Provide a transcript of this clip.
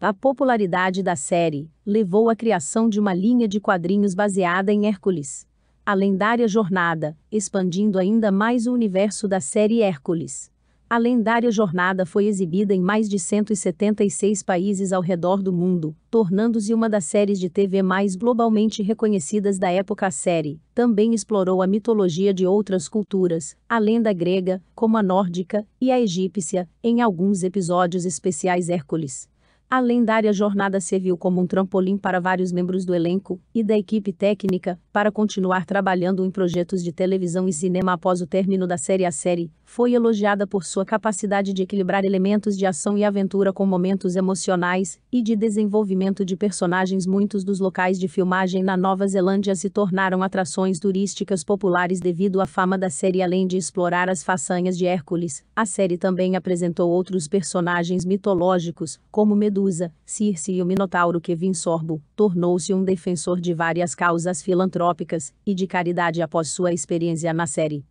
A popularidade da série levou à criação de uma linha de quadrinhos baseada em Hércules. A lendária jornada, expandindo ainda mais o universo da série Hércules. A lendária jornada foi exibida em mais de 176 países ao redor do mundo, tornando-se uma das séries de TV mais globalmente reconhecidas da época. A série também explorou a mitologia de outras culturas, a lenda grega, como a nórdica e a egípcia, em alguns episódios especiais Hércules a lendária jornada serviu como um trampolim para vários membros do elenco e da equipe técnica para continuar trabalhando em projetos de televisão e cinema após o término da série. A série foi elogiada por sua capacidade de equilibrar elementos de ação e aventura com momentos emocionais e de desenvolvimento de personagens. Muitos dos locais de filmagem na Nova Zelândia se tornaram atrações turísticas populares devido à fama da série, além de explorar as façanhas de Hércules. A série também apresentou outros personagens mitológicos, como Medusa, Circe e o Minotauro. Kevin Sorbo tornou-se um defensor de várias causas filantrópicas e de caridade após sua experiência na série.